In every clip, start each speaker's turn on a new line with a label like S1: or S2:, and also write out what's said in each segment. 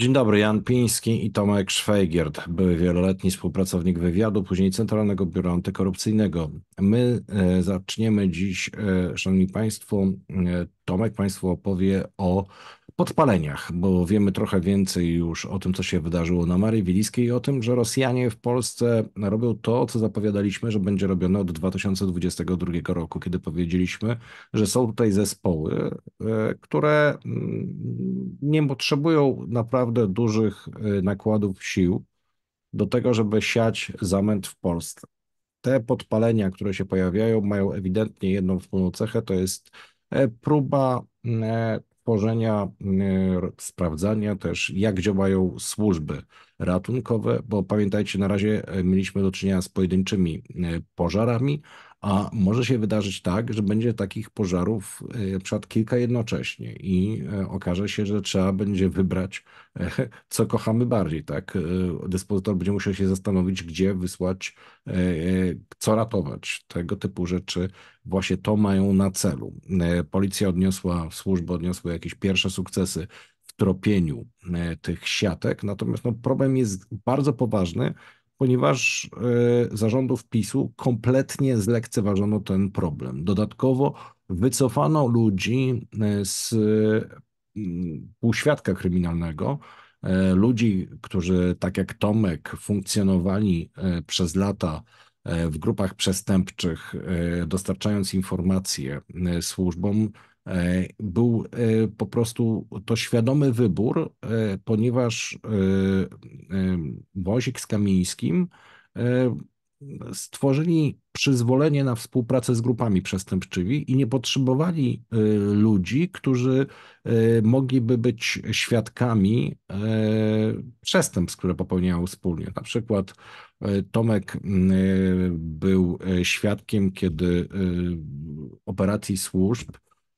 S1: Dzień dobry, Jan Piński i Tomek Szwajgierd, były wieloletni współpracownik wywiadu, później Centralnego Biura Antykorupcyjnego. My e, zaczniemy dziś, e, Szanowni Państwo, e, Tomek Państwu opowie o podpaleniach, bo wiemy trochę więcej już o tym, co się wydarzyło na Marii Wiliskiej i o tym, że Rosjanie w Polsce robią to, co zapowiadaliśmy, że będzie robione od 2022 roku, kiedy powiedzieliśmy, że są tutaj zespoły, e, które mm, nie potrzebują naprawdę dużych e, nakładów sił do tego, żeby siać zamęt w Polsce. Te podpalenia, które się pojawiają, mają ewidentnie jedną wspólną cechę, to jest e, próba tworzenia, mm, sprawdzania też, jak działają służby ratunkowe, bo pamiętajcie, na razie e, mieliśmy do czynienia z pojedynczymi e, pożarami, a może się wydarzyć tak, że będzie takich pożarów e, przed kilka jednocześnie i e, okaże się, że trzeba będzie wybrać, e, co kochamy bardziej. Tak? Dyspozytor będzie musiał się zastanowić, gdzie wysłać, co ratować. Tego typu rzeczy właśnie to mają na celu. Policja odniosła, służby odniosły jakieś pierwsze sukcesy w tropieniu tych siatek. Natomiast no, problem jest bardzo poważny, ponieważ e, zarządów PiSu kompletnie zlekceważono ten problem. Dodatkowo wycofano ludzi e, z mm, półświadka kryminalnego, e, ludzi, którzy tak jak Tomek funkcjonowali przez lata w grupach przestępczych, dostarczając informacje służbom E, był e, po prostu to świadomy wybór, e, ponieważ Wozik z Kamińskim stworzyli przyzwolenie na współpracę z grupami przestępczymi i nie potrzebowali ludzi, którzy mogliby być świadkami przestępstw, które popełniały wspólnie. Na przykład Tomek był świadkiem, kiedy operacji służb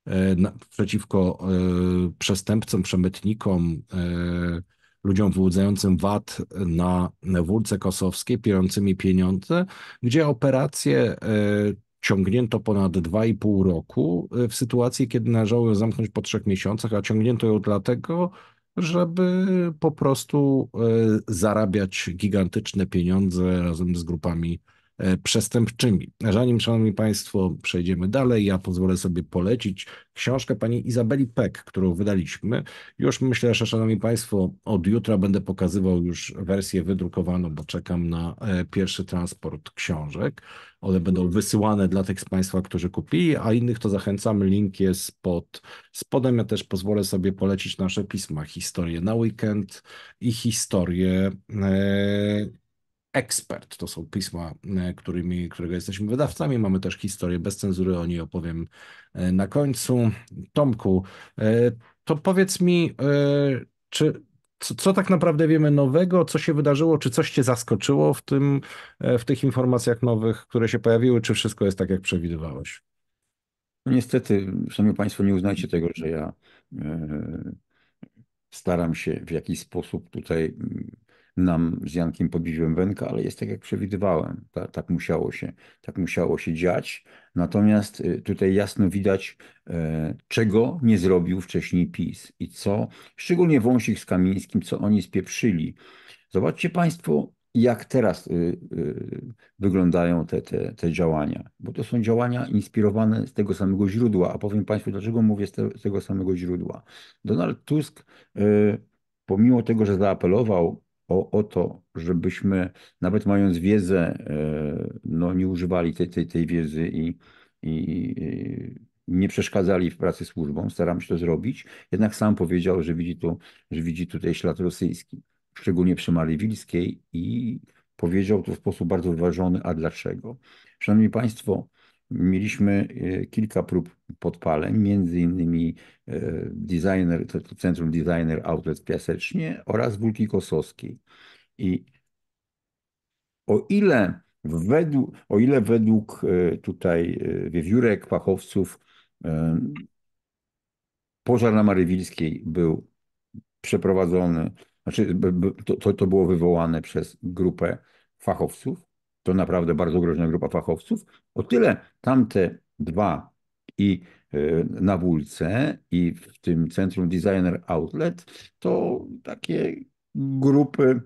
S1: E, przeciwko e, przestępcom, przemytnikom, e, ludziom wyłudzającym VAT na wólce kosowskiej, pijącymi pieniądze, gdzie operacje ciągnięto ponad 2,5 roku w sytuacji, kiedy należało ją zamknąć po trzech miesiącach, a ciągnięto ją dlatego, żeby po prostu zarabiać gigantyczne pieniądze razem z grupami E, przestępczymi. Zanim, Szanowni Państwo, przejdziemy dalej, ja pozwolę sobie polecić książkę pani Izabeli Peck, którą wydaliśmy. Już myślę, że Szanowni Państwo, od jutra będę pokazywał już wersję wydrukowaną, bo czekam na e, pierwszy transport książek. One będą wysyłane dla tych z Państwa, którzy kupili, a innych to zachęcamy. Link jest pod spodem. Ja też pozwolę sobie polecić nasze pisma, historie na weekend i historie. Yy Ekspert, To są pisma, e, którymi, którego jesteśmy wydawcami. Mamy też historię bez cenzury, o niej opowiem e, na końcu. Tomku, e, to powiedz mi, czy, co, co, tak naprawdę wiemy nowego, co się wydarzyło, czy coś Cię zaskoczyło w, tym, w tych informacjach nowych, które się pojawiły, czy wszystko jest tak, jak przewidywałeś?
S2: No niestety, szanowni Państwo, nie
S1: uznajcie tego, że ja
S2: staram się w jakiś sposób tutaj mm, nam z Jankiem pobiwiłem wędkę, ale jest tak, jak przewidywałem. Ta, tak musiało się, tak musiało się dziać. Natomiast y, tutaj jasno widać, y, czego nie zrobił wcześniej PiS i co, szczególnie Wąsik z Kamińskim, co oni spieprzyli. Zobaczcie Państwo, jak teraz y, wyglądają te, te, te działania, bo to są działania inspirowane z tego samego źródła, a powiem Państwu, dlaczego mówię z, te, z tego samego źródła. Donald Tusk, pomimo tego, że zaapelował o, o to, żebyśmy nawet mając wiedzę, e, no, nie używali tej, tej, tej wiedzy i, i, i e, nie przeszkadzali w pracy służbom, staram się to zrobić. Jednak sam powiedział, że widzi, tu, że widzi tutaj ślad rosyjski, szczególnie przy Wilskiej i powiedział to w sposób bardzo wyważony, a dlaczego? Szanowni Państwo, mieliśmy e, kilka prób podpaleń, między innymi e, designer, Centrum Designer Outlet w Piasecznie oraz Wólki Kosowskiej. I o ile według, o ile według e, tutaj wiewiórek, pachowców pożar na Marywilskiej był przeprowadzony, znaczy to, to było wywołane przez grupę fachowców, to naprawdę bardzo groźna grupa fachowców. O tyle tamte dwa i y, na Wólce i w tym centrum Designer Outlet to takie grupy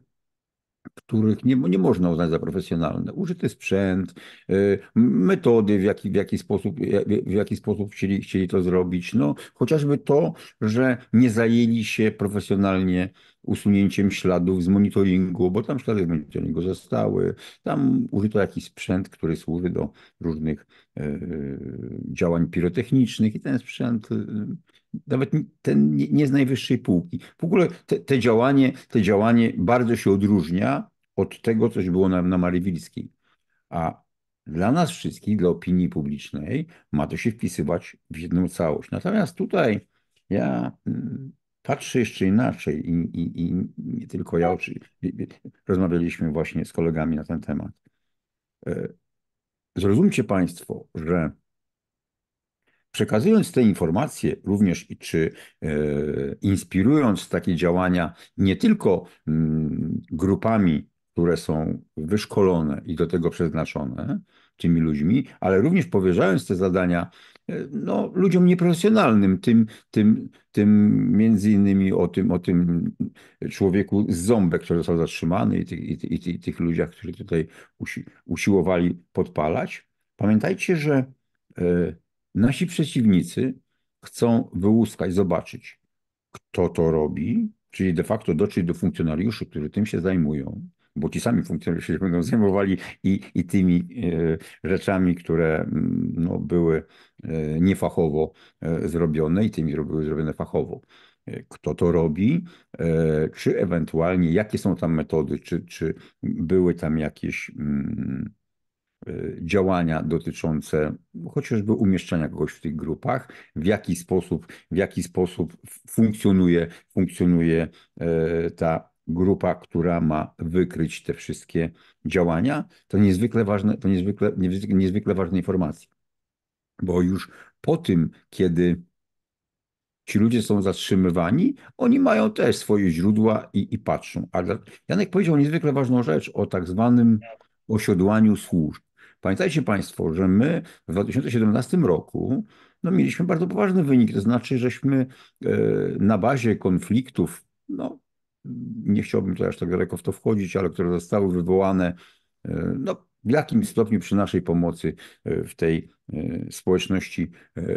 S2: których nie, nie można uznać za profesjonalne. Użyty sprzęt, y, metody, w jaki, w jaki sposób, y, w jaki sposób chcieli, chcieli to zrobić. No, chociażby to, że nie zajęli się profesjonalnie usunięciem śladów z monitoringu, bo tam ślady monitoringu zostały. Tam użyto jakiś sprzęt, który służy do różnych e, działań pirotechnicznych i ten sprzęt e, nawet ten nie z najwyższej półki. W ogóle te, te działanie, te działanie bardzo się odróżnia od tego, coś było na, na Marywilskiej. A dla nas wszystkich, dla opinii publicznej, ma to się wpisywać w jedną całość. Natomiast tutaj ja mm, patrzy jeszcze inaczej i, i, i nie tylko ja, rozmawialiśmy właśnie z kolegami na ten temat. E, zrozumcie Państwo, że przekazując te informacje również i czy e, inspirując takie działania nie tylko mm, grupami, które są wyszkolone i do tego przeznaczone, tymi ludźmi, ale również powierzając te zadania E, no, ludziom nieprofesjonalnym, tym, tym, tym między innymi o tym, o tym człowieku z Ząbek, który został zatrzymany i, ty, i, ty, i tych ludziach, którzy tutaj usi, usiłowali podpalać. Pamiętajcie, że e, nasi przeciwnicy chcą wyłuskać, zobaczyć, kto to robi, czyli de facto dotrzeć do funkcjonariuszy, którzy tym się zajmują, bo ci sami funkcjonariusze się będą zajmowali i, i tymi e, rzeczami, które mm, no, były e, niefachowo e, zrobione i tymi, które były zrobione fachowo kto to robi, czy ewentualnie jakie są tam metody, czy, czy były tam jakieś mm, działania dotyczące chociażby umieszczania kogoś w tych grupach, w jaki sposób, w jaki sposób funkcjonuje, funkcjonuje ta grupa, która ma wykryć te wszystkie działania, to niezwykle ważne, to niezwykle, niezwykle, niezwykle ważne informacje. Bo już po tym, kiedy ci ludzie są zatrzymywani, oni mają też swoje źródła i, i patrzą. Ale Janek powiedział niezwykle ważną rzecz o tak zwanym osiodłaniu służb. Pamiętajcie Państwo, że my w 2017 roku no, mieliśmy bardzo poważny wynik, to znaczy, żeśmy e, na bazie konfliktów, no, nie chciałbym tutaj aż tak daleko w to wchodzić, ale które zostały wywołane e, no, w jakimś stopniu przy naszej pomocy e, w tej e, społeczności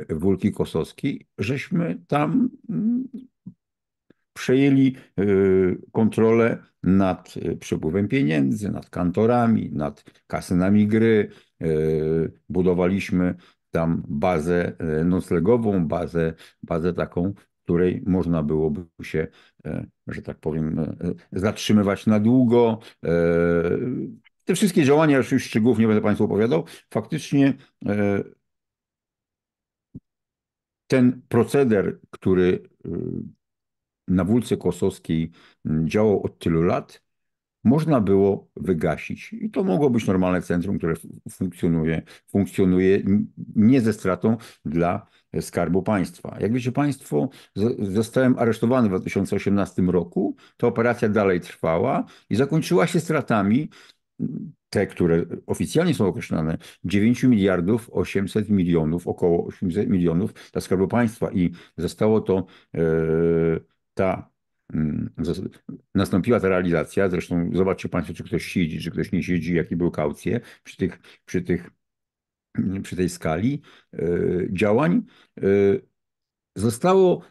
S2: Wólki Kosowskiej, żeśmy tam mm, przejęli kontrolę nad przepływem pieniędzy, nad kantorami, nad kasynami gry. Budowaliśmy tam bazę noclegową, bazę, bazę taką której można byłoby się, e, że tak powiem, e, e, zatrzymywać na długo. Te wszystkie działania, już szczegółów nie będę Państwu opowiadał, faktycznie ten proceder, który na Wólce Kosowskiej działał od tylu lat, można było wygasić. I to mogło być normalne centrum, które funkcjonuje, funkcjonuje nie ze stratą dla Skarbu Państwa. Jak wiecie Państwo, zostałem aresztowany w 2018 roku. Ta operacja dalej trwała i zakończyła się stratami, te, które oficjalnie są określane, 9 miliardów 800 milionów, około 800 milionów dla Skarbu Państwa. I zostało to, e, ta Mm, nastąpiła ta realizacja. Zresztą zobaczcie Państwo, czy ktoś siedzi, czy ktoś nie siedzi, jakie były kaucje przy tych, przy tych mm, przy tej skali y, działań. Y, zostało,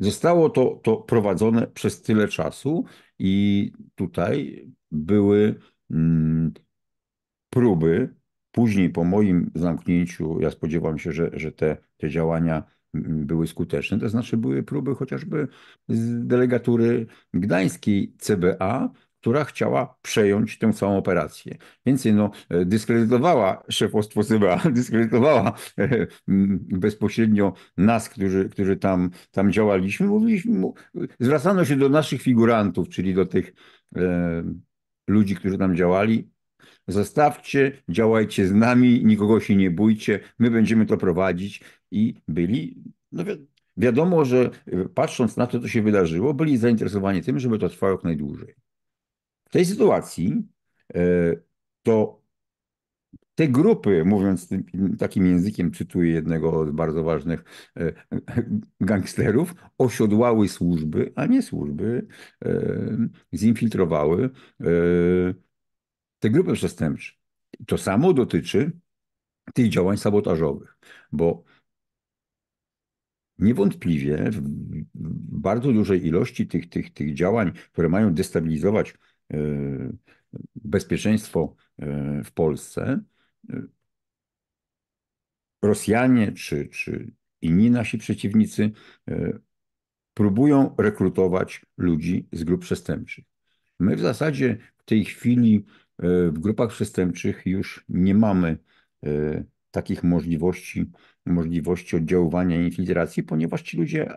S2: zostało to, to prowadzone przez tyle czasu, i tutaj były mm, próby. Później po moim zamknięciu, ja spodziewam się, że, że te, te działania były skuteczne. To znaczy były próby chociażby z delegatury gdańskiej CBA, która chciała przejąć tę całą operację. Więcej, no, dyskredytowała szefostwo CBA, dyskredytowała e, bezpośrednio nas, którzy, którzy tam, tam działaliśmy. Mówiliśmy, zwracano się do naszych figurantów, czyli do tych e, ludzi, którzy tam działali. Zostawcie, działajcie z nami, nikogo się nie bójcie, my będziemy to prowadzić i byli, no wi wiadomo, że y, patrząc na to, co się wydarzyło, byli zainteresowani tym, żeby to trwało jak najdłużej. W tej sytuacji e, to te grupy, mówiąc takim językiem, cytuję jednego z bardzo ważnych e, gangsterów, osiodłały służby, a nie służby, e, zinfiltrowały te grupy przestępcze. To samo dotyczy tych działań sabotażowych, bo niewątpliwie w bardzo dużej ilości tych, tych, tych działań, które mają destabilizować e, bezpieczeństwo e, w Polsce, e, Rosjanie czy, czy inni nasi przeciwnicy próbują rekrutować ludzi z grup przestępczych. My w zasadzie w tej chwili w grupach przestępczych już nie mamy takich możliwości, możliwości oddziaływania infiltracji, ponieważ ci ludzie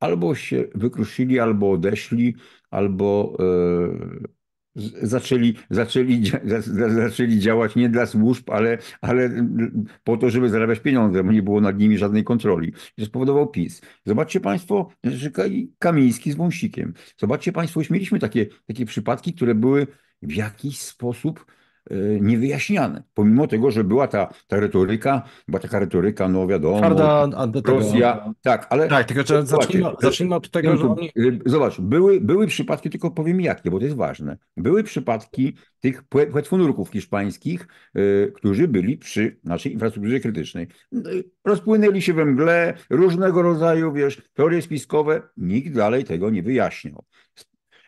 S2: albo się wykruszyli, albo odeszli, albo e, zaczęli, zaczęli, zaczęli działać nie dla służb, ale, ale po to, żeby zarabiać pieniądze, bo nie było nad nimi żadnej kontroli. I to spowodował PiS. Zobaczcie Państwo, że Kamiński z Wąsikiem. Zobaczcie Państwo, już mieliśmy takie, takie przypadki, które były w jakiś sposób Y, niewyjaśniane. Pomimo tego, że była ta, ta retoryka, była taka retoryka, no wiadomo, Twarda, Rosja, tak, ale... Tak, tylko zacznijmy, y, zacznijmy od tego, że y, oni... Zobacz, były, były przypadki, tylko powiem jakie, bo to jest ważne. Były przypadki tych płetwonurków hiszpańskich, którzy byli przy naszej infrastrukturze krytycznej. Rozpłynęli się we mgle, różnego rodzaju, wiesz, teorie spiskowe, nikt dalej tego nie wyjaśniał.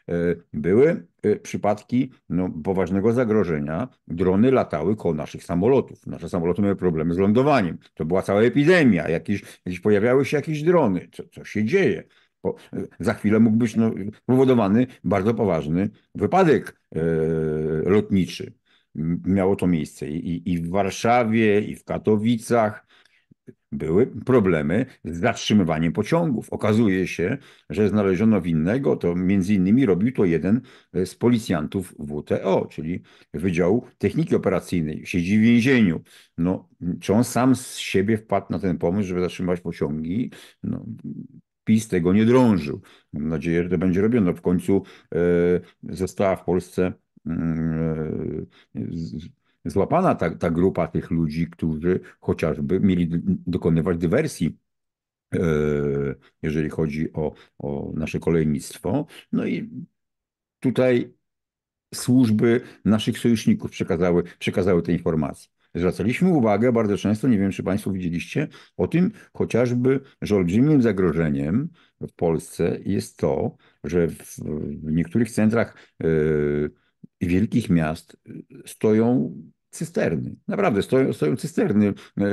S2: E, były e, przypadki no, poważnego zagrożenia. Drony latały koło naszych samolotów. Nasze samoloty miały problemy z lądowaniem. To była cała epidemia. Jakieś, jakieś pojawiały się jakieś drony. Co, co się dzieje? Bo e, za chwilę mógł być no, powodowany bardzo poważny wypadek lotniczy. Miało to miejsce i, i w Warszawie, i w Katowicach, były problemy z zatrzymywaniem pociągów. Okazuje się, że znaleziono winnego, to między innymi robił to jeden e, z policjantów WTO, czyli Wydziału Techniki Operacyjnej, siedzi w więzieniu. No, czy on sam z siebie wpadł na ten pomysł, żeby zatrzymać pociągi? No, PiS tego nie drążył. Mam nadzieję, że to będzie robione. W końcu e, została w Polsce mm, e, złapana ta, ta grupa tych ludzi, którzy chociażby mieli dokonywać dywersji e, jeżeli chodzi o, o, nasze kolejnictwo. No i tutaj służby naszych sojuszników przekazały, przekazały te informacje. Zwracaliśmy uwagę bardzo często, nie wiem czy Państwo widzieliście, o tym chociażby, że olbrzymim zagrożeniem w Polsce jest to, że w, w niektórych centrach yy, wielkich miast stoją cysterny. Naprawdę, stoją, stoją cysterny. E,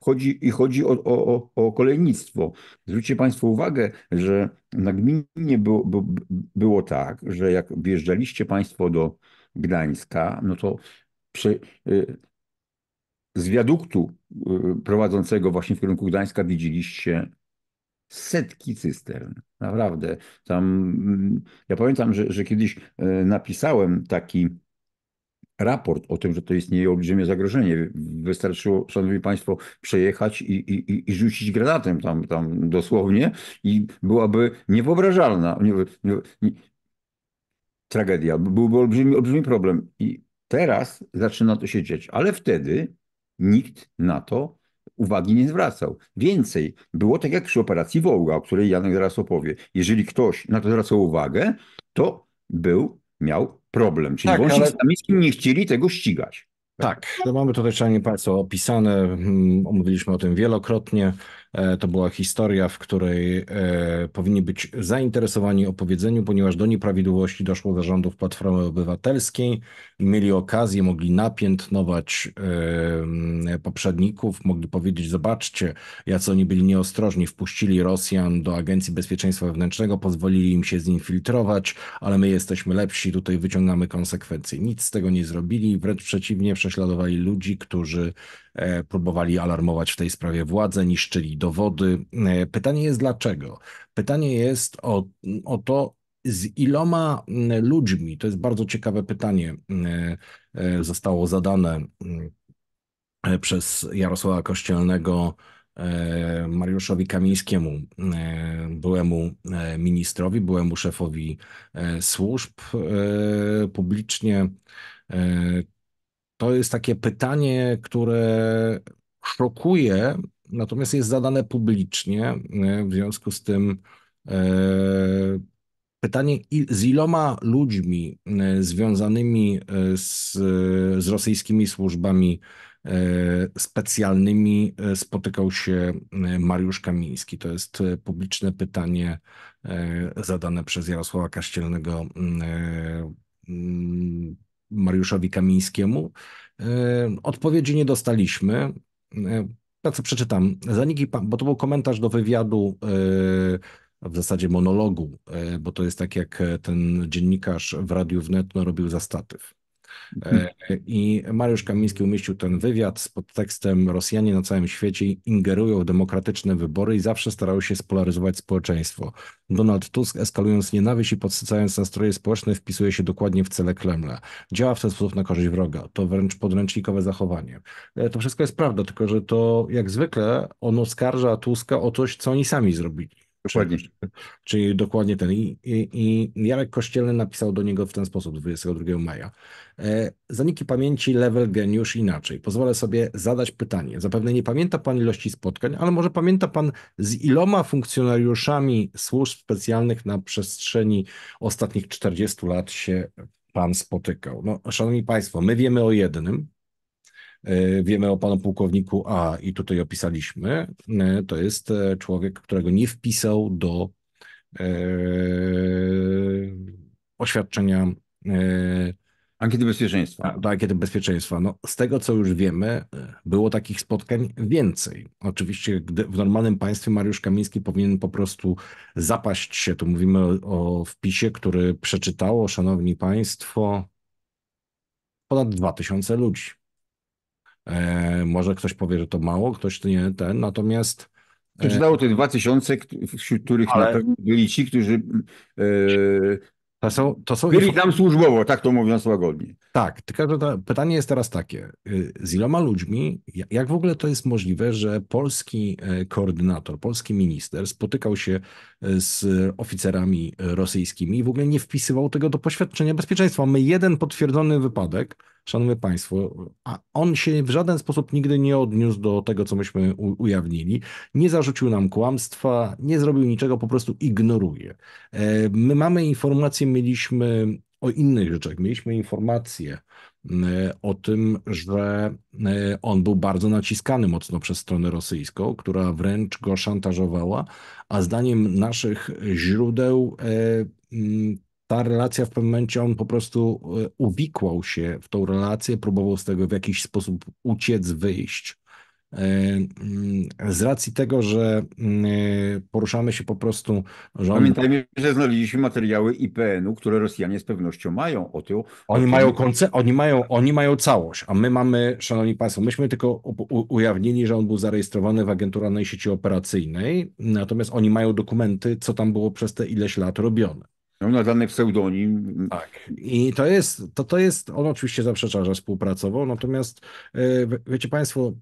S2: chodzi, I chodzi o, o, o kolejnictwo. Zwróćcie Państwo uwagę, że na gminie było, było tak, że jak wjeżdżaliście Państwo do Gdańska, no to przy, e, z wiaduktu e, prowadzącego właśnie w kierunku Gdańska widzieliście setki cystern. Naprawdę. Tam, mm, ja pamiętam, że, że kiedyś napisałem taki raport o tym, że to istnieje olbrzymie zagrożenie. Wystarczyło, szanowni państwo, przejechać i, i, i rzucić granatem tam, tam dosłownie i byłaby niewyobrażalna nie, nie, nie, tragedia, byłby olbrzymi, olbrzymi problem. I teraz zaczyna to się dziać, ale wtedy nikt na to uwagi nie zwracał. Więcej, było tak jak przy operacji Wołga, o której Janek zaraz opowie. Jeżeli ktoś na to zwracał uwagę, to był, miał problem. Czyli tak, wąsik ale... nie chcieli tego ścigać.
S1: Tak, no mamy tutaj, szanowni Państwo, opisane, mm, omówiliśmy o tym wielokrotnie. E, to była historia, w której e, powinni być zainteresowani opowiedzeniu, ponieważ do nieprawidłowości doszło ze rządów Platformy Obywatelskiej. Mieli okazję, mogli napiętnować poprzedników, mogli powiedzieć: Zobaczcie, jacy oni byli nieostrożni, wpuścili Rosjan do Agencji Bezpieczeństwa Wewnętrznego, pozwolili im się zinfiltrować, ale my jesteśmy lepsi, tutaj wyciągamy konsekwencje. Nic z tego nie zrobili, wręcz przeciwnie, prześladowali ludzi, którzy E, próbowali alarmować w tej sprawie władze, niszczyli dowody. E, pytanie jest dlaczego? Pytanie jest o, o to, z iloma ludźmi, to jest bardzo ciekawe pytanie, e, zostało zadane przez Jarosława Kościelnego Mariuszowi Kamińskiemu, byłemu ministrowi, byłemu szefowi służb publicznie. To jest takie pytanie, które szokuje, natomiast jest zadane publicznie. W związku z tym e, pytanie, z iloma ludźmi e, związanymi e, z, z rosyjskimi służbami specjalnymi spotykał się Mariusz Kamiński? To jest publiczne pytanie zadane przez Jarosława Kaścielnego Mariuszowi Kamińskiemu. E, odpowiedzi nie dostaliśmy. E, ja co przeczytam. Zaniki, bo to był komentarz do wywiadu, e, w zasadzie monologu, bo to jest tak jak ten dziennikarz w Radiu Wnet no, robił za statyw. E, I Mariusz Kamiński umieścił ten wywiad z podtekstem Rosjanie na całym świecie ingerują w demokratyczne wybory i zawsze starały się spolaryzować społeczeństwo. Donald Tusk eskalując nienawiść i podsycając nastroje społeczne wpisuje się dokładnie w cele Kremla. Działa w ten sposób na korzyść wroga. To wręcz podręcznikowe zachowanie. E, to wszystko jest prawda, tylko że to jak zwykle on oskarża Tuska o coś, co oni sami zrobili. Dokładnie. Czyli dokładnie ten. I, i, I, Jarek Kościelny napisał do niego w ten sposób 22 maja. E, zaniki pamięci, level geniusz inaczej. Pozwolę sobie zadać pytanie. Zapewne nie pamięta pan ilości spotkań, ale może pamięta pan z iloma funkcjonariuszami służb specjalnych na przestrzeni ostatnich 40 lat się pan spotykał. No, szanowni państwo, my wiemy o jednym, E, wiemy o panu pułkowniku A i tutaj opisaliśmy. E, to jest e, człowiek, którego nie wpisał do oświadczenia Ankiety bezpieczeństwa. Do ankiety bezpieczeństwa. No, z tego, co już wiemy, było takich spotkań więcej. Oczywiście w normalnym państwie Mariusz Kamiński powinien po prostu zapaść się. Tu mówimy o, o wpisie, który przeczytało, szanowni państwo, ponad 2000 ludzi. E, może ktoś powie, że to mało, ktoś nie ten, natomiast. Przeczytało
S2: te tysiące, wśród których ale... na
S1: byli ci, którzy e, to są, to są byli tam służbowo, tak to mówiąc łagodnie. Tak, tylko to pytanie jest teraz takie. Y, z iloma ludźmi, jak w ogóle to jest możliwe, że polski e, koordynator, polski minister spotykał się z oficerami rosyjskimi i w ogóle nie wpisywał tego do poświadczenia bezpieczeństwa? Mamy jeden potwierdzony wypadek, Szanowni Państwo, a on się w żaden sposób nigdy nie odniósł do tego, co myśmy ujawnili. Nie zarzucił nam kłamstwa, nie zrobił niczego, po prostu ignoruje. E, my mamy informacje, mieliśmy o innych rzeczach. Mieliśmy informacje o tym, że e, on był bardzo naciskany mocno przez stronę rosyjską, która wręcz go szantażowała, a zdaniem naszych źródeł e, ta relacja w pewnym momencie, on po prostu e, uwikłał się w tą relację, próbował z tego w jakiś sposób uciec, wyjść. E, mm, z racji tego, że mm, e, poruszamy się po prostu. Pamiętajmy,
S2: że znaleźliśmy materiały IPN-u, które Rosjanie z
S1: pewnością mają o tym. Oni, mają konce... oni, mają, oni mają całość, a my mamy, szanowni państwo, myśmy tylko ujawnili, że on był zarejestrowany w agenturalnej sieci operacyjnej, natomiast oni mają dokumenty, co tam było przez te ileś lat robione. Miał no, nadany pseudonim. Tak. I to jest, to, to jest, on oczywiście zaprzecza, że współpracował, natomiast e, wiecie Państwo,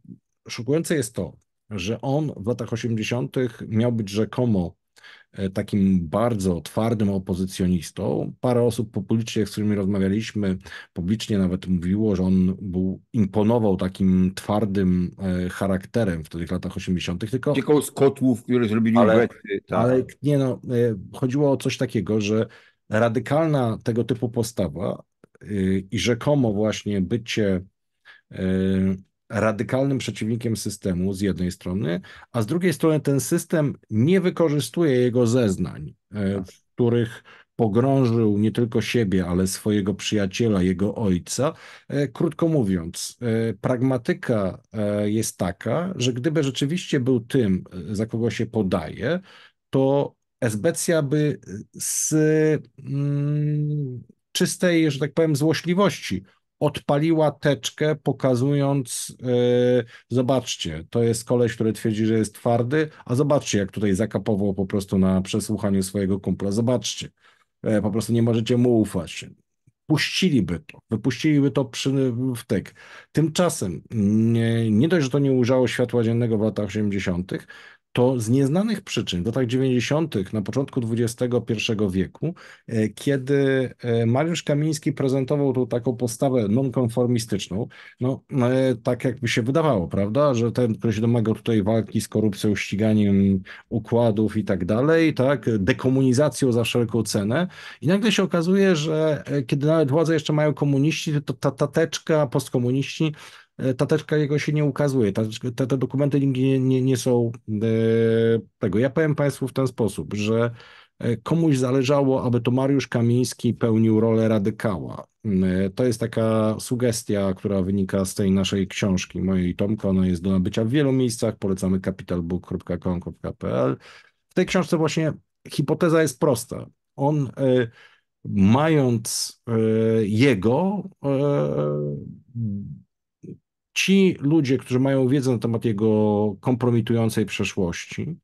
S1: szokujące jest to, że on w latach 80. miał być rzekomo E, takim bardzo twardym opozycjonistą. Parę osób publicznie, z którymi rozmawialiśmy, publicznie nawet mówiło, że on był, imponował takim twardym e, charakterem w tych latach 80. Tylko, tylko z kotłów, które zrobili ale, tak. ale nie no, e, chodziło o coś takiego, że radykalna tego typu postawa i rzekomo właśnie bycie radykalnym przeciwnikiem systemu z jednej strony, a z drugiej strony ten system nie wykorzystuje jego zeznań, e, tak. w których pogrążył nie tylko siebie, ale swojego przyjaciela, jego ojca. E, krótko mówiąc, e, pragmatyka jest taka, że gdyby rzeczywiście był tym, za kogo się podaje, to Esbecja by z mm, czystej, że tak powiem, złośliwości odpaliła teczkę, pokazując, yy, zobaczcie, to jest koleś, który twierdzi, że jest twardy, a zobaczcie, jak tutaj zakapował po prostu na przesłuchaniu swojego kumpla, zobaczcie, yy, po prostu nie możecie mu ufać. Puściliby to, wypuściliby to przy, tek. Tymczasem mm, nie, nie dość, że to nie ujrzało światła dziennego w latach 80., to z nieznanych przyczyn w latach 90., na początku XXI wieku, e, kiedy e, Mariusz Kamiński prezentował tą taką postawę nonkonformistyczną, no e, tak jakby się wydawało, prawda, że ten, który się domagał tutaj walki z korupcją, ściganiem układów i tak dalej, tak, dekomunizacją za wszelką cenę i nagle się okazuje, że kiedy nawet władze jeszcze mają komuniści, to ta tateczka, postkomuniści tateczka jego się nie ukazuje, te, te dokumenty nigdy nie, nie, nie są e, tego. Ja powiem Państwu w ten sposób, że e, komuś zależało, aby to Mariusz Kamiński pełnił rolę radykała. E, to jest taka sugestia, która wynika z tej naszej książki, mojej Tomka. Ona jest do nabycia w wielu miejscach. Polecamy capitalbook.com.pl. W tej książce właśnie hipoteza jest prosta. On mając jego ci ludzie, którzy mają wiedzę na temat jego kompromitującej przeszłości,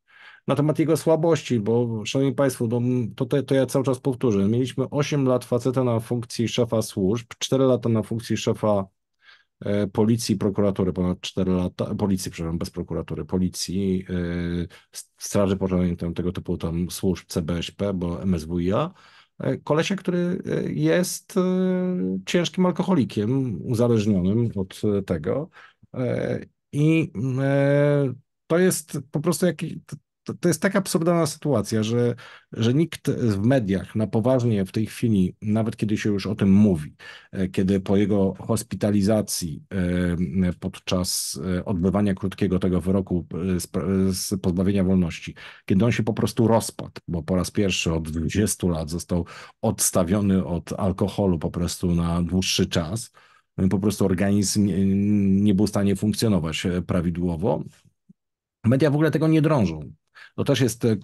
S1: na temat jego słabości, bo szanowni Państwo, to, to, to, ja cały czas powtórzę. Mieliśmy 8 lat faceta na funkcji szefa służb, 4 lata na funkcji szefa e, policji, prokuratury, ponad 4 lata, policji, przepraszam, bez prokuratury, policji, e, straży pożarnej, tego typu tam służb, CBSP, bo MSWiA. E, kolesia, który e, jest e, ciężkim alkoholikiem, uzależnionym od tego. I to jest po prostu jakiś to, to jest tak absurdalna sytuacja, że, że nikt w mediach na poważnie w tej chwili, nawet kiedy się już o tym mówi, e, kiedy po jego hospitalizacji e, podczas e, odbywania krótkiego tego wyroku z, z pozbawienia wolności, kiedy on się po prostu rozpadł, bo po raz pierwszy od 20 lat został odstawiony od alkoholu po prostu na dłuższy czas, no po prostu organizm nie był w stanie funkcjonować prawidłowo. Media w ogóle tego nie drążą. To też jest, e,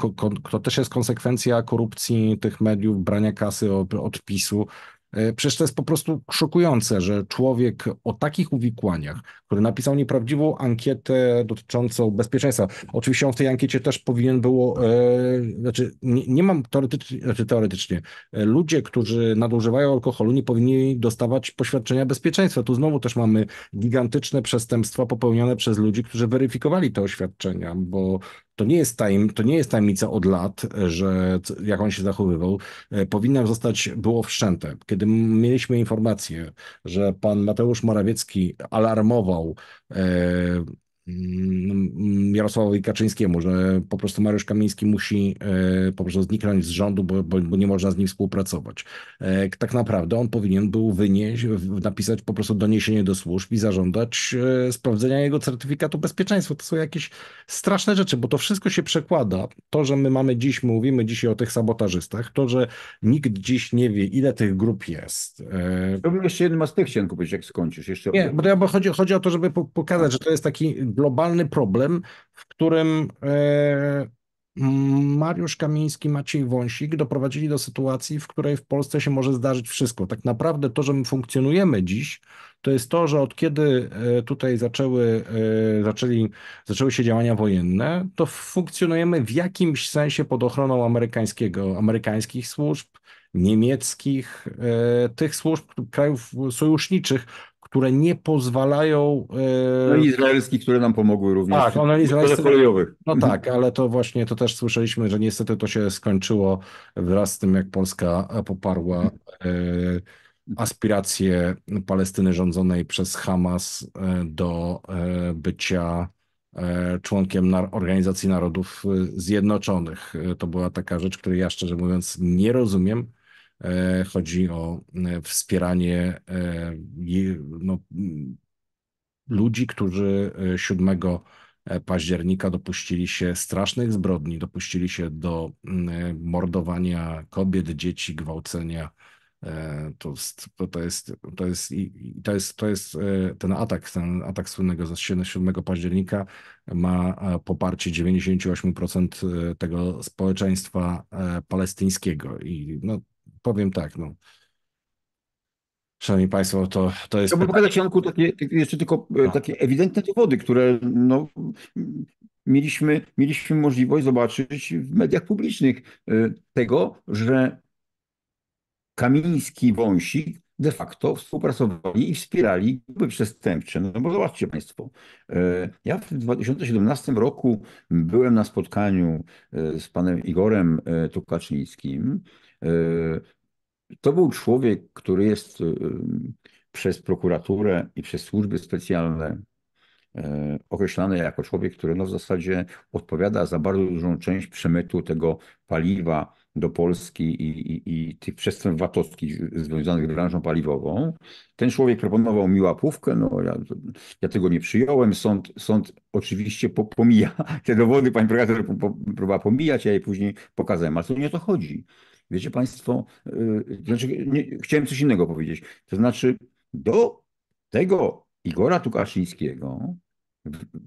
S1: to też jest konsekwencja korupcji tych mediów, brania kasy od e, Przecież to jest po prostu szokujące, że człowiek o takich uwikłaniach, który napisał nieprawdziwą ankietę dotyczącą bezpieczeństwa, oczywiście on w tej ankiecie też powinien było, e, znaczy nie, nie mam teoretycznie, znaczy teoretycznie, e, ludzie, którzy nadużywają alkoholu nie powinni dostawać poświadczenia bezpieczeństwa. Tu znowu też mamy gigantyczne przestępstwa popełnione przez ludzi, którzy weryfikowali te oświadczenia, bo to nie, jest tajem, to nie jest tajemnica od lat, że jak on się zachowywał, e, powinna zostać było wszczęte. Kiedy mieliśmy informację, że pan Mateusz Morawiecki alarmował e, Mm, mm, Jarosławowi Kaczyńskiemu, że po prostu Mariusz Kamiński musi e, po prostu zniknąć z rządu, bo, bo, bo, nie można z nim współpracować. E, tak naprawdę on powinien był wynieść, napisać po prostu doniesienie do służb i zażądać e, sprawdzenia jego certyfikatu bezpieczeństwa. To są jakieś straszne rzeczy, bo to wszystko się przekłada. To, że my mamy dziś, mówimy dzisiaj o tych sabotażystach, to, że nikt dziś nie wie, ile tych grup jest. Chciałbym jeszcze jeden tych chciałem kupić, jak skończysz. Jeszcze... Nie, bo, bo chodzi, chodzi o to, żeby pokazać, że to jest taki globalny problem, w którym e, Mariusz Kamiński, Maciej Wąsik doprowadzili do sytuacji, w której w Polsce się może zdarzyć wszystko. Tak naprawdę to, że my funkcjonujemy dziś, to jest to, że od kiedy e, tutaj zaczęły, e, zaczęli, zaczęły się działania wojenne, to funkcjonujemy w jakimś sensie pod ochroną amerykańskiego, amerykańskich służb, niemieckich, tych służb krajów sojuszniczych, które nie pozwalają. E, no i
S2: izraelskie, które nam pomogły również. Tak, one izraelskie. kolejowych. No mhm. tak,
S1: ale to właśnie to też słyszeliśmy, że niestety to się skończyło wraz z tym, jak Polska poparła e, aspiracje Palestyny rządzonej przez Hamas e, do bycia członkiem Organizacji Narodów Zjednoczonych. To była taka rzecz, której ja szczerze mówiąc nie rozumiem E, chodzi o e, wspieranie e, no, ludzi, którzy 7 października dopuścili się strasznych zbrodni, dopuścili się do mordowania kobiet, dzieci, gwałcenia. To jest, to jest, to jest, to jest, to jest ten atak, ten atak słynnego ze 7 października ma poparcie 98% tego społeczeństwa palestyńskiego i no, powiem tak, no. Szanowni Państwo, to, to jest. Chciałbym pokazać
S2: Janku takie, jeszcze tylko e, tak. takie ewidentne dowody, które no, mieliśmy, mieliśmy możliwość zobaczyć w mediach publicznych e, tego, że Kamiński Wąsik de facto współpracowali i wspierali grupy przestępcze. No bo zobaczcie Państwo, e, ja w 2017 roku byłem na spotkaniu z panem Igorem Tukaczyńskim, E, to był człowiek, który jest e, przez prokuraturę i przez służby specjalne e, określany jako człowiek, który no w zasadzie odpowiada za bardzo dużą część przemytu tego paliwa do Polski i, i, i tych przestępstw VAT-owskich związanych z branżą paliwową. Ten człowiek proponował mi łapówkę, no ja, ja tego nie przyjąłem. Sąd, sąd oczywiście po, pomija te dowody, pani prokurator próbowała pomijać, ja jej później pokazałem, ale tu nie o to chodzi. Wiecie Państwo, y, znaczy, nie, chciałem coś innego powiedzieć. To znaczy, do tego Igora Tukaszyńskiego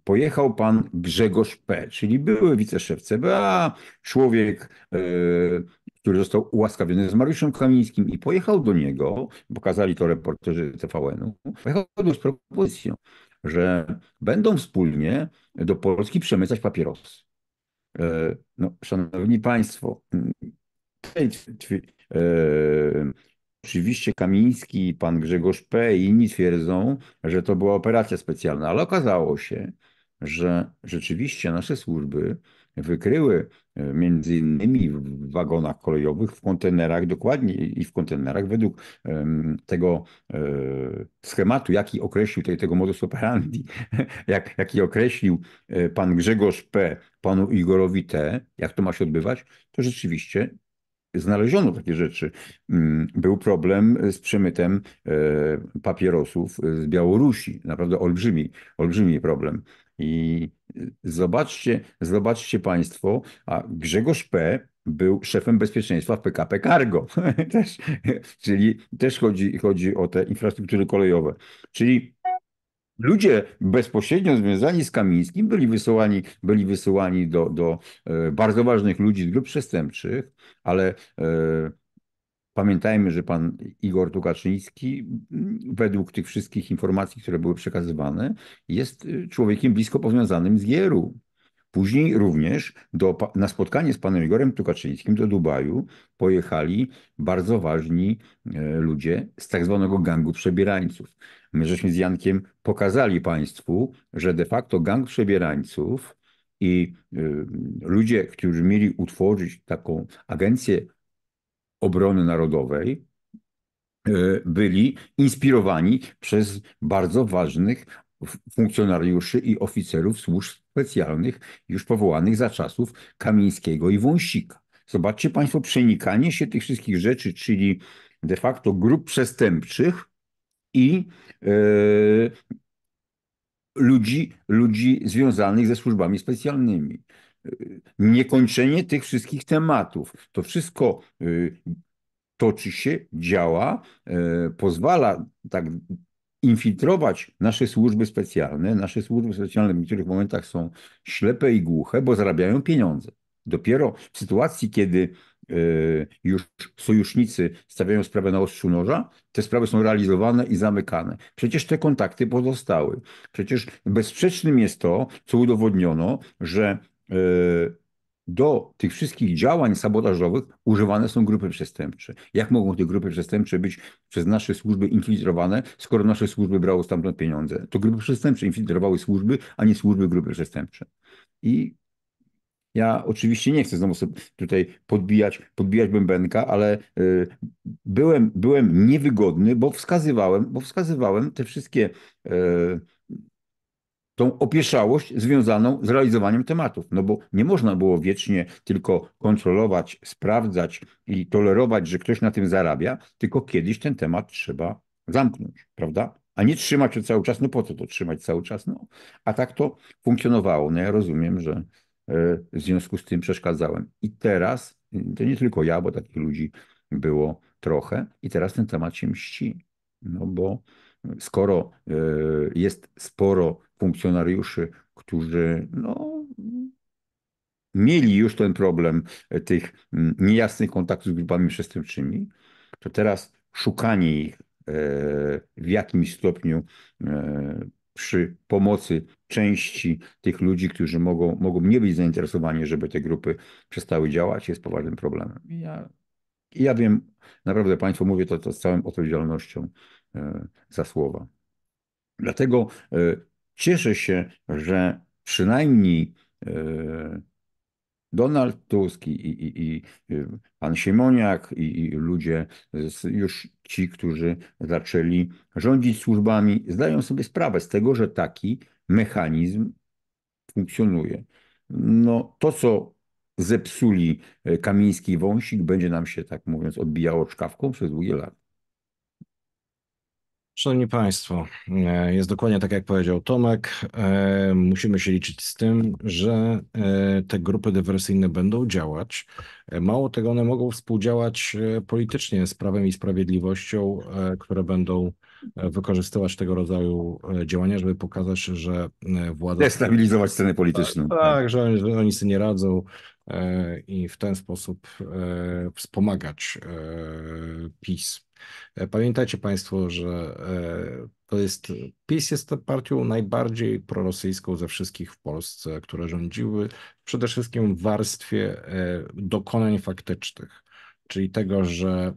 S2: pojechał pan Grzegorz P., czyli były wiceszef CBA, człowiek, y, który został ułaskawiony z Mariuszem Kamińskim i pojechał do niego, pokazali to reporterzy TVN-u, pojechał do z propozycją, że będą wspólnie do Polski przemycać papierosy. Y, no, szanowni Państwo, E, oczywiście Kamiński, pan Grzegorz P. i inni twierdzą, że to była operacja specjalna, ale okazało się, że rzeczywiście nasze służby wykryły e, między innymi w wagonach kolejowych, w kontenerach, dokładnie i w kontenerach według tego e, schematu, jaki określił tutaj tego modus operandi, jak, jaki określił pan Grzegorz P., panu Igorowi T., jak to ma się odbywać, to rzeczywiście znaleziono takie rzeczy. Mm, był problem e, z przemytem e, papierosów e, z Białorusi. Naprawdę olbrzymi, olbrzymi problem. I zobaczcie, zobaczcie Państwo, a Grzegorz P był szefem bezpieczeństwa w PKP Cargo. też, czyli też chodzi, chodzi o te infrastruktury kolejowe. Czyli Ludzie bezpośrednio związani z Kamińskim byli wysyłani, byli wysyłani do, do e, bardzo ważnych ludzi z grup przestępczych, ale e, pamiętajmy, że pan Igor Tukaczyński, według tych wszystkich informacji, które były przekazywane, jest e, człowiekiem blisko powiązanym z Gieru. Później również do, na spotkanie z panem Igorem Tukaczyńskim do Dubaju pojechali bardzo ważni e, ludzie z tak zwanego gangu przebierańców. My żeśmy z Jankiem pokazali państwu, że de facto gang przebierańców i e, ludzie, którzy mieli utworzyć taką agencję obrony narodowej, e, byli inspirowani przez bardzo ważnych funkcjonariuszy i oficerów służb specjalnych już powołanych za czasów Kamińskiego i Wąsika. Zobaczcie Państwo przenikanie się tych wszystkich rzeczy, czyli de facto grup przestępczych i yy, ludzi, ludzi związanych ze służbami specjalnymi. E, niekończenie tych wszystkich tematów. To wszystko e, toczy się, działa, pozwala tak infiltrować nasze służby specjalne. Nasze służby specjalne w niektórych momentach są ślepe i głuche, bo zarabiają pieniądze. Dopiero w sytuacji, kiedy e, już sojusznicy stawiają sprawę na ostrzu noża, te sprawy są realizowane i zamykane. Przecież te kontakty pozostały. Przecież bezsprzecznym jest to, co udowodniono, że e, do tych wszystkich działań sabotażowych używane są grupy przestępcze. Jak mogą te grupy przestępcze być przez nasze służby infiltrowane, skoro nasze służby brały stamtąd pieniądze? To grupy przestępcze infiltrowały służby, a nie służby grupy przestępcze. I ja oczywiście nie chcę znowu sobie tutaj podbijać, podbijać bębenka, ale y, byłem, byłem niewygodny, bo wskazywałem, bo wskazywałem te wszystkie y, tą opieszałość związaną z realizowaniem tematów. No bo nie można było wiecznie tylko kontrolować, sprawdzać i tolerować, że ktoś na tym zarabia, tylko kiedyś ten temat trzeba zamknąć, prawda? A nie trzymać się cały czas. No po co to trzymać cały czas? No, a tak to funkcjonowało. No ja rozumiem, że e, w związku z tym przeszkadzałem. I teraz, to nie tylko ja, bo takich ludzi było trochę, i teraz ten temat się mści. No bo skoro e, jest sporo funkcjonariuszy, którzy no, mieli już ten problem e, tych niejasnych kontaktów z grupami przestępczymi, to teraz szukanie ich e, w jakimś stopniu przy pomocy części tych ludzi, którzy mogą, mogą nie być zainteresowani, żeby te grupy przestały działać, jest poważnym problemem. Ja, ja wiem, naprawdę Państwu mówię to, to z całą odpowiedzialnością, E, za słowa. Dlatego e, cieszę się, że przynajmniej e, Donald Tusk i, i, i, pan Siemoniak i, i ludzie, już ci, którzy zaczęli rządzić służbami, zdają sobie sprawę z tego, że taki mechanizm funkcjonuje. No, to, co zepsuli Kamiński i Wąsik, będzie nam się, tak mówiąc, odbijało czkawką przez długie lata.
S1: Szanowni Państwo, e, jest dokładnie tak, jak powiedział Tomek. E, musimy się liczyć z tym, że e, te grupy dywersyjne będą działać. Mało tego, one mogą współdziałać politycznie z prawem i sprawiedliwością, które będą wykorzystywać tego rodzaju działania, żeby pokazać, że władza. Destabilizować
S2: scenę polityczną. Tak,
S1: tak, że oni, że oni sobie nie radzą i w ten sposób wspomagać PiS. E, Pamiętajcie Państwo, że e, to jest, PiS jest partią najbardziej prorosyjską ze wszystkich w Polsce, które rządziły przede wszystkim w warstwie e, dokonań faktycznych, czyli tego, że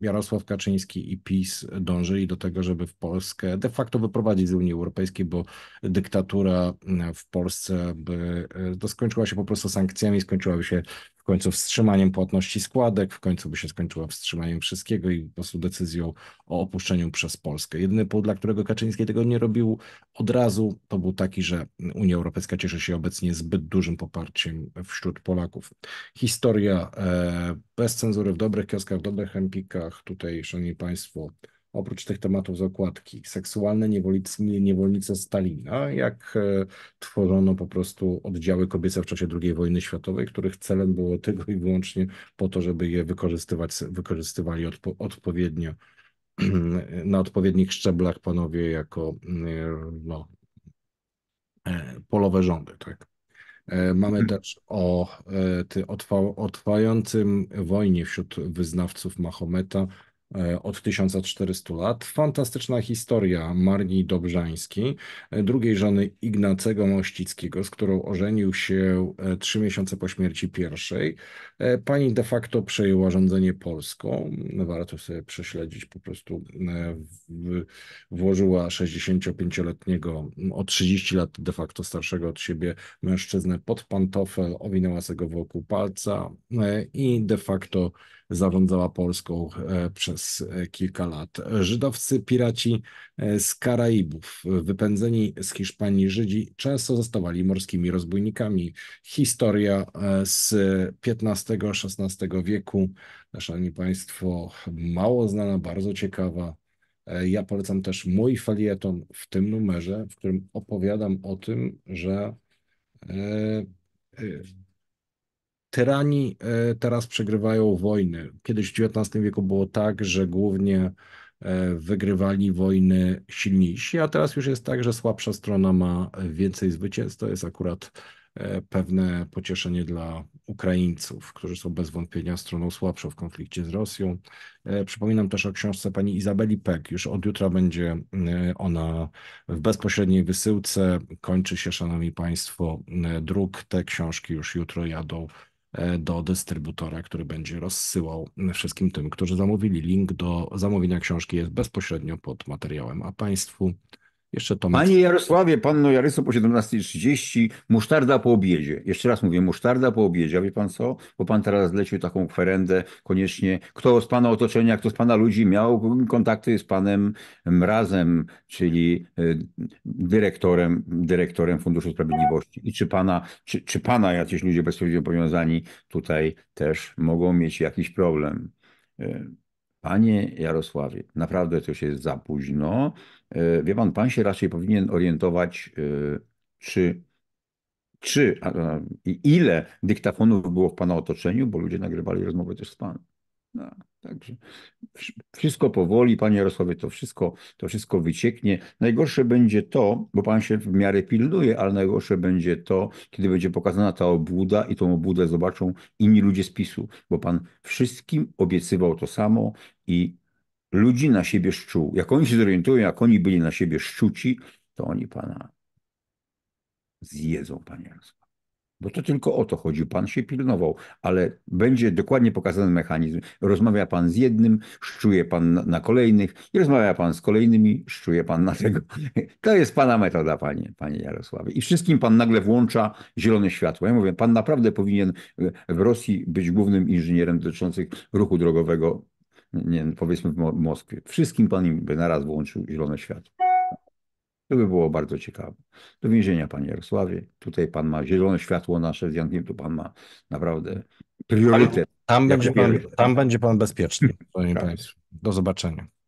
S1: Jarosław Kaczyński i PiS dążyli do tego, żeby w Polskę de facto wyprowadzić z Unii Europejskiej, bo dyktatura w Polsce by, to skończyła się po prostu sankcjami, skończyłaby się w końcu wstrzymaniem płatności składek, w końcu by się skończyła wstrzymaniem wszystkiego i po prostu decyzją o opuszczeniu przez Polskę. Jedyny powód, dla którego Kaczyński tego nie robił od razu, to był taki, że Unia Europejska cieszy się obecnie zbyt dużym poparciem wśród Polaków. Historia e, bez cenzury w dobrych kioskach, w dobrych empikach. Tutaj, szanowni państwo, oprócz tych tematów z okładki, seksualne niewolnice, niewolnice Stalina, jak e, tworzono po prostu oddziały kobiece w czasie II wojny światowej, których celem było tylko i wyłącznie po to, żeby je wykorzystywać, wykorzystywali odpo, odpowiednio na odpowiednich szczeblach panowie jako e, no, e, polowe rządy, tak? Mamy hmm. też o, ty, o trwającym wojnie wśród wyznawców Mahometa E, od 1400 lat. Fantastyczna historia Marii Dobrzańskiej, e, drugiej żony Ignacego Mościckiego, z którą ożenił się e, trzy miesiące po śmierci pierwszej. Pani de facto przejęła rządzenie Polską. Warto sobie prześledzić, po prostu włożyła 65-letniego, o 30 lat de facto starszego od siebie mężczyznę pod pantofel, owinęła sobie go wokół palca i de facto zarządzała Polską e, przez e, kilka lat. Żydowscy piraci e, z Karaibów, wypędzeni z Hiszpanii Żydzi, często zostawali morskimi rozbójnikami. Historia z XV-XVI wieku, szanowni państwo, mało znana, bardzo ciekawa. Ja polecam też mój felieton w tym numerze, w którym opowiadam o tym, że Tyrani e, teraz przegrywają wojny. Kiedyś w XIX wieku było tak, że głównie e, wygrywali wojny silniejsi, a teraz już jest tak, że słabsza strona ma więcej zwycięstw. To jest akurat e, pewne pocieszenie dla Ukraińców, którzy są bez wątpienia stroną słabszą w konflikcie z Rosją. Przypominam też o książce pani Izabeli Peck. Już od jutra będzie ona w bezpośredniej wysyłce. Kończy się, szanowni państwo, druk. Te książki już jutro jadą E, do dystrybutora, który będzie rozsyłał wszystkim tym, którzy zamówili. Link do zamówienia książki jest bezpośrednio pod materiałem, a Państwu jeszcze Tomek.
S2: Panie Jarosławie, panno Jarosław po 17.30, musztarda po obiedzie. Jeszcze raz mówię, musztarda po obiedzie. wie pan co? Bo pan teraz zlecił taką kwerendę koniecznie. Kto z pana otoczenia, kto z pana ludzi miał kontakty z panem Mrazem, czyli y, dyrektorem, dyrektorem Funduszu Sprawiedliwości. I czy pana, czy, czy pana jacyś ludzie bezpośrednio powiązani tutaj też mogą mieć jakiś problem? Y, Panie Jarosławie, naprawdę to się jest za późno. E, wie pan, pan się raczej powinien orientować, e, czy, czy i ile dyktafonów było w pana otoczeniu, bo ludzie nagrywali rozmowy też z panem. No. Także wszystko powoli, panie Jarosławie, to wszystko, to wszystko wycieknie. Najgorsze będzie to, bo pan się w miarę pilnuje, ale najgorsze będzie to, kiedy będzie pokazana ta obłuda i tą obłudę zobaczą inni ludzie z PiSu, bo pan wszystkim obiecywał to samo i ludzi na siebie szczuł. Jak oni się zorientują, jak oni byli na siebie szczuci, to oni pana zjedzą, panie Jarosławie bo to tylko o to chodzi. Pan się pilnował, ale będzie dokładnie pokazany mechanizm. Rozmawia pan z jednym, szczuje pan na kolejnych i rozmawia pan z kolejnymi, szczuje pan na tego. To jest pana metoda, panie, panie Jarosławie. I wszystkim pan nagle włącza zielone światło. Ja mówię, pan naprawdę powinien w Rosji być głównym inżynierem dotyczących ruchu drogowego, nie, powiedzmy w Moskwie. Wszystkim pan im by naraz włączył zielone światło. To by było bardzo ciekawe. Do więzienia, panie Jarosławie. Tutaj pan ma zielone światło nasze, z Jankiem tu pan ma naprawdę priorytet. Tam, tam będzie, pan, tam
S1: będzie pan bezpieczny, panie tak. państwo.
S2: Do zobaczenia.